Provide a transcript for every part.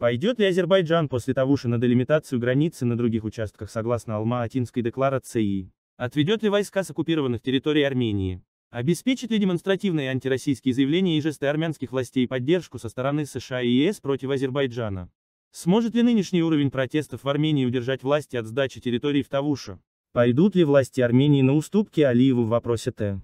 Пойдет ли Азербайджан после Тавуши на делимитацию границы на других участках согласно Алма-Атинской декларации? Отведет ли войска с оккупированных территорий Армении? Обеспечит ли демонстративные антироссийские заявления и жесты армянских властей поддержку со стороны США и ЕС против Азербайджана? Сможет ли нынешний уровень протестов в Армении удержать власти от сдачи территорий в Тавуша? Пойдут ли власти Армении на уступки Алиеву в вопросе Т.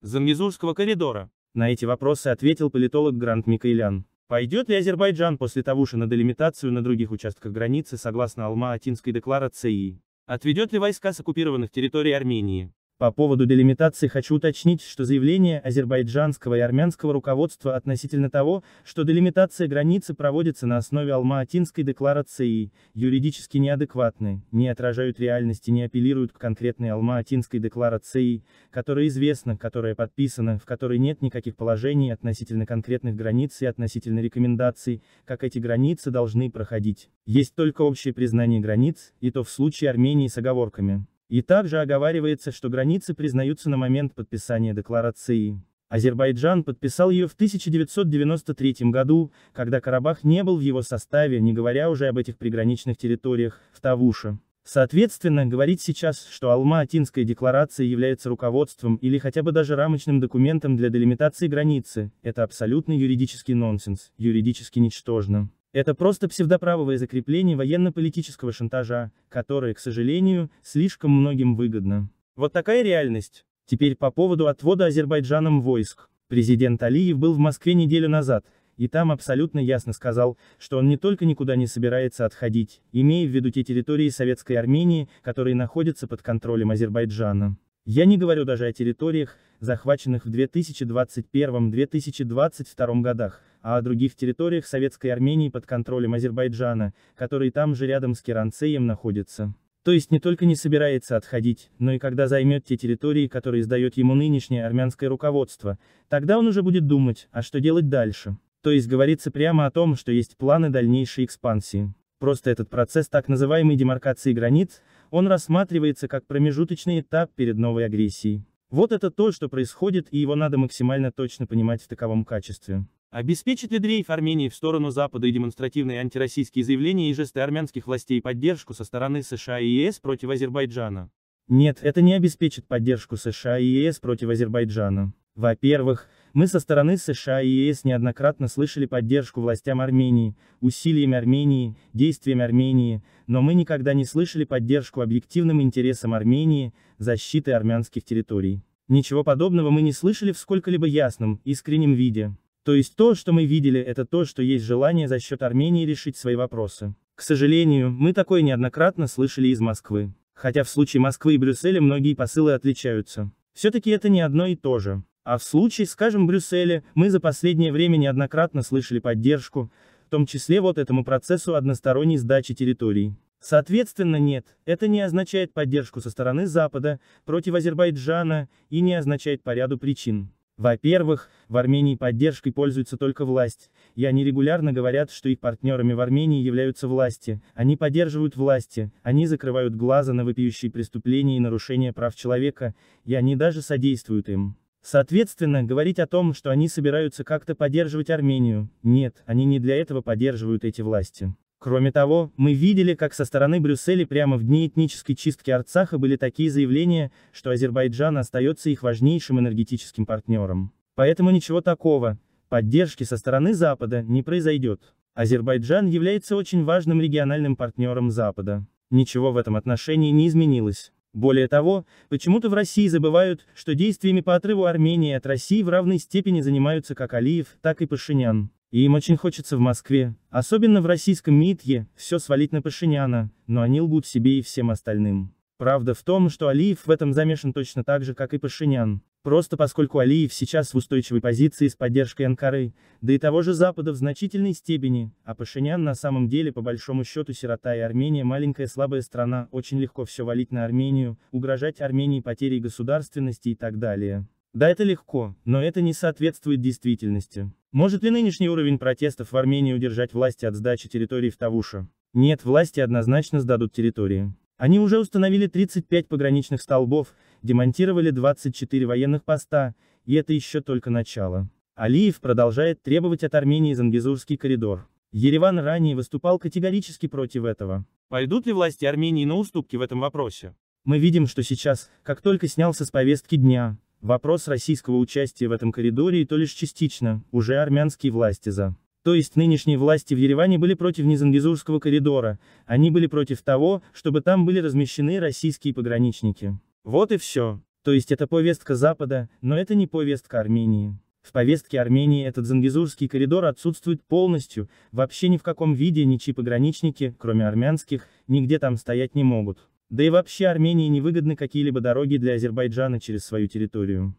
Зангизурского коридора? На эти вопросы ответил политолог Грант Микаэлян. Пойдет ли Азербайджан после того, Тавуши на делимитацию на других участках границы согласно Алма-Атинской декларации? Отведет ли войска с оккупированных территорий Армении? По поводу делимитации хочу уточнить, что заявление азербайджанского и армянского руководства относительно того, что делимитация границы проводится на основе Алма-Атинской декларации, юридически неадекватны, не отражают реальности, не апеллируют к конкретной Алма-Атинской декларации, которая известна, которая подписана, в которой нет никаких положений относительно конкретных границ и относительно рекомендаций, как эти границы должны проходить. Есть только общее признание границ, и то в случае Армении с оговорками. И также оговаривается, что границы признаются на момент подписания декларации. Азербайджан подписал ее в 1993 году, когда Карабах не был в его составе, не говоря уже об этих приграничных территориях, в Тавуше. Соответственно, говорить сейчас, что Алма-Атинская декларация является руководством или хотя бы даже рамочным документом для делимитации границы, это абсолютный юридический нонсенс, юридически ничтожно. Это просто псевдоправовое закрепление военно-политического шантажа, которое, к сожалению, слишком многим выгодно. Вот такая реальность. Теперь по поводу отвода Азербайджаном войск. Президент Алиев был в Москве неделю назад, и там абсолютно ясно сказал, что он не только никуда не собирается отходить, имея в виду те территории советской Армении, которые находятся под контролем Азербайджана. Я не говорю даже о территориях, захваченных в 2021-2022 годах, а о других территориях Советской Армении под контролем Азербайджана, которые там же рядом с Керанцеем находятся. То есть не только не собирается отходить, но и когда займет те территории, которые сдает ему нынешнее армянское руководство, тогда он уже будет думать, а что делать дальше. То есть говорится прямо о том, что есть планы дальнейшей экспансии. Просто этот процесс так называемой демаркации границ, он рассматривается как промежуточный этап перед новой агрессией. Вот это то, что происходит, и его надо максимально точно понимать в таковом качестве. Обеспечит ли дрейф Армении в сторону Запада и демонстративные антироссийские заявления и жесты армянских властей поддержку со стороны США и ЕС против Азербайджана? Нет, это не обеспечит поддержку США и ЕС против Азербайджана. Во-первых, мы со стороны США и ЕС неоднократно слышали поддержку властям Армении, усилиями Армении, действиями Армении, но мы никогда не слышали поддержку объективным интересам Армении, защиты армянских территорий. Ничего подобного мы не слышали в сколько-либо ясном, искреннем виде. То есть то, что мы видели, это то, что есть желание за счет Армении решить свои вопросы. К сожалению, мы такое неоднократно слышали из Москвы. Хотя в случае Москвы и Брюсселя многие посылы отличаются. Все-таки это не одно и то же. А в случае, скажем, Брюсселя, мы за последнее время неоднократно слышали поддержку, в том числе вот этому процессу односторонней сдачи территорий. Соответственно, нет, это не означает поддержку со стороны Запада, против Азербайджана, и не означает по ряду причин. Во-первых, в Армении поддержкой пользуется только власть, и они регулярно говорят, что их партнерами в Армении являются власти, они поддерживают власти, они закрывают глаза на вопиющие преступления и нарушения прав человека, и они даже содействуют им. Соответственно, говорить о том, что они собираются как-то поддерживать Армению, нет, они не для этого поддерживают эти власти. Кроме того, мы видели, как со стороны Брюсселя прямо в дни этнической чистки Арцаха были такие заявления, что Азербайджан остается их важнейшим энергетическим партнером. Поэтому ничего такого, поддержки со стороны Запада не произойдет. Азербайджан является очень важным региональным партнером Запада. Ничего в этом отношении не изменилось. Более того, почему-то в России забывают, что действиями по отрыву Армении от России в равной степени занимаются как Алиев, так и Пашинян. И им очень хочется в Москве, особенно в российском МИДе, все свалить на Пашиняна, но они лгут себе и всем остальным. Правда в том, что Алиев в этом замешан точно так же, как и Пашинян. Просто поскольку Алиев сейчас в устойчивой позиции с поддержкой Анкары, да и того же Запада в значительной степени, а Пашинян на самом деле по большому счету сирота и Армения маленькая слабая страна, очень легко все валить на Армению, угрожать Армении потерей государственности и так далее. Да это легко, но это не соответствует действительности. Может ли нынешний уровень протестов в Армении удержать власти от сдачи территории в Тавуша? Нет, власти однозначно сдадут территории. Они уже установили 35 пограничных столбов, демонтировали 24 военных поста, и это еще только начало. Алиев продолжает требовать от Армении Зангизурский коридор. Ереван ранее выступал категорически против этого. Пойдут ли власти Армении на уступки в этом вопросе? Мы видим, что сейчас, как только снялся с повестки дня, вопрос российского участия в этом коридоре и то лишь частично, уже армянские власти за. То есть нынешние власти в Ереване были против Низангизурского коридора, они были против того, чтобы там были размещены российские пограничники. Вот и все. То есть это повестка Запада, но это не повестка Армении. В повестке Армении этот Зангизурский коридор отсутствует полностью, вообще ни в каком виде ничьи пограничники, кроме армянских, нигде там стоять не могут. Да и вообще Армении невыгодны какие-либо дороги для Азербайджана через свою территорию.